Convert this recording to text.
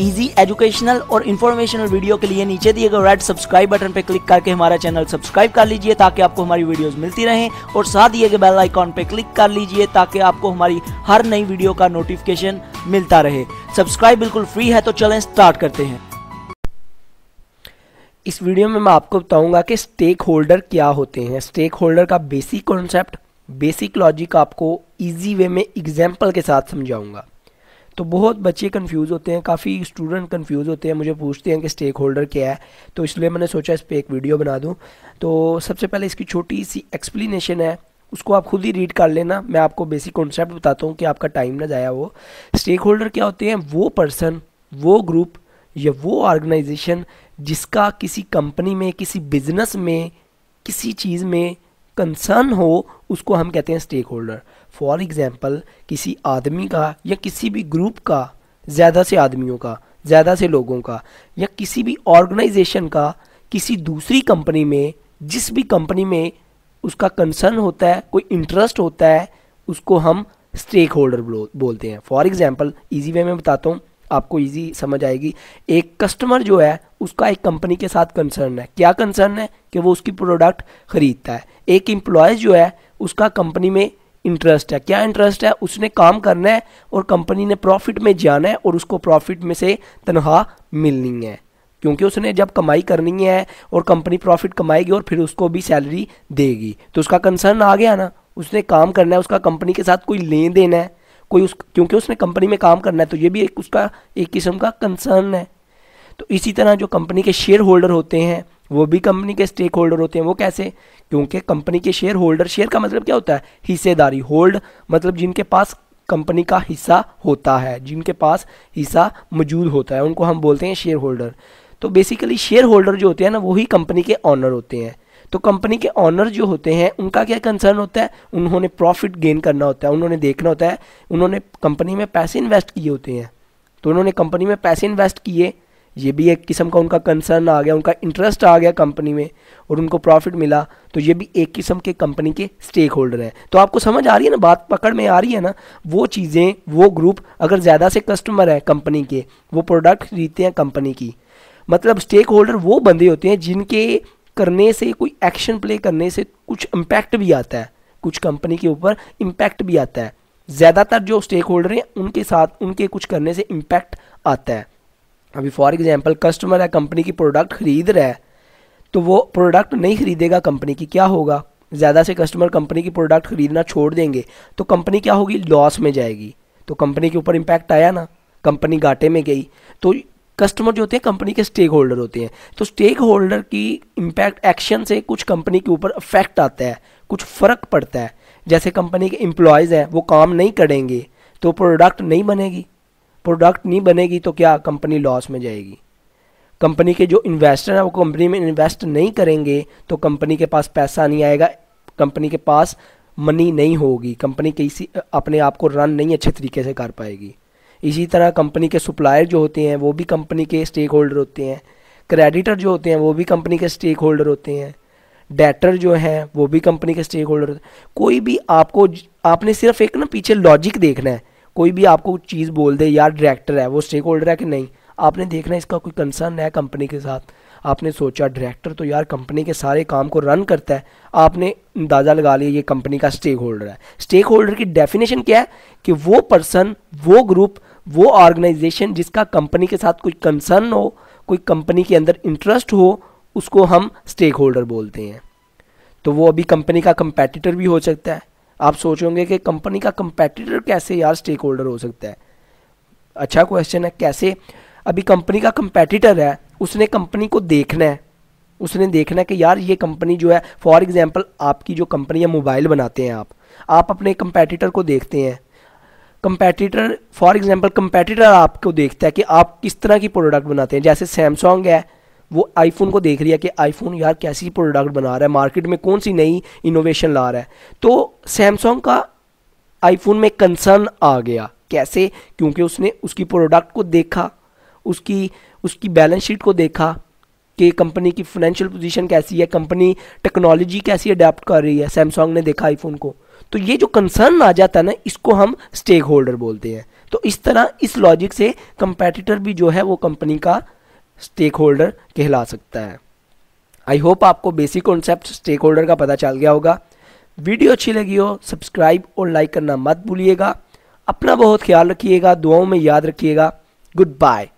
easy educational और informational video के लिए नीचे दिए गए रेड सब्सक्राइब बटन पर क्लिक करके हमारा चैनल सब्सक्राइब कर लीजिए ताकि आपको हमारी वीडियोस मिलती रहें और साथ दिए गए बेल आइकॉन पर क्लिक कर लीजिए ताकि आपको हमारी हर नई वीडियो का नोटिफिकेशन मिलता रहे सब्सक्राइब बिल्कुल फ्री है तो चलें स्टार्ट करते हैं इस वीडियो में मैं आपको बताऊंगा कि स्टेक होल्डर क्या होते हैं स्टेक होल्डर का बेसिक कॉन्सेप्ट बेसिक लॉजिक आपको इजी वे में एग्जाम्पल के साथ समझाऊंगा तो बहुत बच्चे कन्फ्यूज़ होते हैं काफ़ी स्टूडेंट कन्फ्यूज़ होते हैं मुझे पूछते हैं कि स्टेक होल्डर क्या है तो इसलिए मैंने सोचा इस पर एक वीडियो बना दूँ तो सबसे पहले इसकी छोटी सी एक्सप्लेनेशन है उसको आप खुद ही रीड कर लेना मैं आपको बेसिक कॉन्सेप्ट बताता हूँ कि आपका टाइम ना जाया वो स्टेक होल्डर क्या होते हैं वो पर्सन वो ग्रुप या वो ऑर्गेनाइजेशन जिसका किसी कंपनी में किसी बिजनेस में किसी चीज़ में कंसर्न हो उसको हम कहते हैं स्टेक होल्डर फॉर एग्ज़ाम्पल किसी आदमी का या किसी भी ग्रुप का ज़्यादा से आदमियों का ज़्यादा से लोगों का या किसी भी ऑर्गेनाइजेशन का किसी दूसरी कंपनी में जिस भी कंपनी में उसका कंसर्न होता है कोई इंटरेस्ट होता है उसको हम स्टेक होल्डर बोलते हैं फॉर एग्ज़ाम्पल ईजी वे में बताता हूँ आपको ईजी समझ आएगी एक कस्टमर जो है उसका एक कंपनी के साथ कंसर्न है क्या कंसर्न है कि वो उसकी प्रोडक्ट खरीदता है एक एम्प्लॉय जो है उसका कंपनी में इंटरेस्ट है क्या इंटरेस्ट है उसने काम करना है और कंपनी ने प्रॉफिट में जाना है और उसको प्रॉफिट में से तनख्वाह मिलनी है क्योंकि उसने जब कमाई करनी है और कंपनी प्रॉफिट कमाएगी और फिर उसको भी सैलरी देगी तो उसका कंसर्न आ गया ना उसने काम करना है उसका कंपनी के साथ कोई लेन देन है कोई उस क्योंकि उसने कंपनी में काम करना है तो ये भी एक उसका एक किस्म का कंसर्न है तो इसी तरह जो कंपनी के शेयर होल्डर होते हैं वो भी कंपनी के स्टेक होल्डर होते हैं वो कैसे क्योंकि कंपनी के शेयर होल्डर शेयर का मतलब क्या होता है हिस्सेदारी होल्ड मतलब जिनके पास कंपनी का हिस्सा होता है जिनके पास हिस्सा मौजूद होता है उनको हम बोलते हैं शेयर होल्डर तो बेसिकली शेयर होल्डर जो होते हैं ना वही कंपनी के ऑनर होते हैं तो कंपनी के ऑनर जो होते हैं उनका क्या कंसर्न होता है उन्होंने प्रॉफिट गेन करना होता है उन्होंने देखना होता है उन्होंने कंपनी में पैसे इन्वेस्ट किए होते हैं तो उन्होंने कंपनी में पैसे इन्वेस्ट किए ये भी एक किस्म का उनका कंसर्न आ गया उनका इंटरेस्ट आ गया कंपनी में और उनको प्रॉफिट मिला तो ये भी एक किस्म के कंपनी के स्टेक होल्डर हैं तो आपको समझ आ रही है ना बात पकड़ में आ रही है ना वो चीज़ें वो ग्रुप अगर ज़्यादा से कस्टमर हैं कंपनी के वो प्रोडक्ट खरीदते हैं कंपनी की मतलब स्टेक होल्डर वो बंदे होते हैं जिनके करने से कोई एक्शन प्ले करने से कुछ इम्पैक्ट भी आता है कुछ कंपनी के ऊपर इम्पैक्ट भी आता है ज़्यादातर जो स्टेक होल्डर हैं उनके साथ उनके कुछ करने से इम्पैक्ट आता है अभी फॉर एग्जांपल कस्टमर है कंपनी की प्रोडक्ट खरीद रहा है तो वो प्रोडक्ट नहीं खरीदेगा कंपनी की क्या होगा ज़्यादा से कस्टमर कंपनी की प्रोडक्ट खरीदना छोड़ देंगे तो कंपनी क्या होगी लॉस में जाएगी तो कंपनी के ऊपर इम्पैक्ट आया ना कंपनी घाटे में गई तो कस्टमर जो होते हैं कंपनी के स्टेक होल्डर होते हैं तो स्टेक होल्डर की इम्पैक्ट एक्शन से कुछ कंपनी के ऊपर इफेक्ट आता है कुछ फ़र्क पड़ता है जैसे कंपनी के एम्प्लॉयज़ हैं वो काम नहीं करेंगे तो प्रोडक्ट नहीं बनेगी प्रोडक्ट नहीं बनेगी तो क्या कंपनी लॉस में जाएगी कंपनी के जो इन्वेस्टर हैं वो कंपनी में इन्वेस्ट नहीं करेंगे तो कंपनी के पास पैसा नहीं आएगा कंपनी के पास मनी नहीं होगी कंपनी किसी अपने आप को रन नहीं अच्छे तरीके से कर पाएगी इसी तरह कंपनी के सप्लायर जो होते हैं वो भी कंपनी के स्टेक होल्डर होते हैं क्रेडिटर जो होते हैं वो भी कंपनी के स्टेक होल्डर होते हैं डेटर जो हैं वो भी कंपनी के स्टेक होल्डर होते हैं कोई भी आपको आपने सिर्फ एक ना पीछे लॉजिक देखना है कोई भी आपको चीज़ बोल दे यार डायरेक्टर है वो स्टेक होल्डर है कि नहीं आपने देखना इसका कोई कंसर्न है कंपनी के साथ आपने सोचा डायरेक्टर तो यार कंपनी के सारे काम को रन करता है आपने अंदाज़ा लगा लिया ये कंपनी का स्टेक होल्डर है स्टेक होल्डर की डेफिनेशन क्या है कि वो पर्सन वो ग्रुप वो ऑर्गेनाइजेशन जिसका कंपनी के साथ कोई कंसर्न हो कोई कंपनी के अंदर इंटरेस्ट हो उसको हम स्टेक होल्डर बोलते हैं तो वो अभी कंपनी का कंपेटिटर भी हो सकता है आप सोच होंगे कि कंपनी का कंपेटिटर कैसे यार स्टेक होल्डर हो सकता है अच्छा क्वेश्चन है कैसे अभी कंपनी का कंपेटिटर है उसने कंपनी को देखना है उसने देखना है कि यार ये कंपनी जो है फॉर एग्जांपल आपकी जो कंपनी है मोबाइल बनाते हैं आप आप अपने कंपेटिटर को देखते हैं कंपेटिटर फॉर एग्जांपल कंपेटिटर आपको देखता है कि आप किस तरह की प्रोडक्ट बनाते हैं जैसे सैमसंग है वो आईफोन को देख रही है कि आईफोन यार कैसी प्रोडक्ट बना रहा है मार्केट में कौन सी नई इनोवेशन ला रहा है तो सैमसंग का आईफोन में कंसर्न आ गया कैसे क्योंकि उसने उसकी प्रोडक्ट को देखा उसकी उसकी बैलेंस शीट को देखा कि कंपनी की फाइनेंशियल पोजीशन कैसी है कंपनी टेक्नोलॉजी कैसी अडेप्ट कर रही है सैमसंग ने देखा आईफोन को तो ये जो कंसर्न आ जाता है ना इसको हम स्टेक होल्डर बोलते हैं तो इस तरह इस लॉजिक से कंपेटिटर भी जो है वो कंपनी का स्टेक होल्डर कहला सकता है आई होप आपको बेसिक कॉन्सेप्ट स्टेक होल्डर का पता चल गया होगा वीडियो अच्छी लगी हो सब्सक्राइब और लाइक करना मत भूलिएगा अपना बहुत ख्याल रखिएगा दुआओं में याद रखिएगा गुड बाय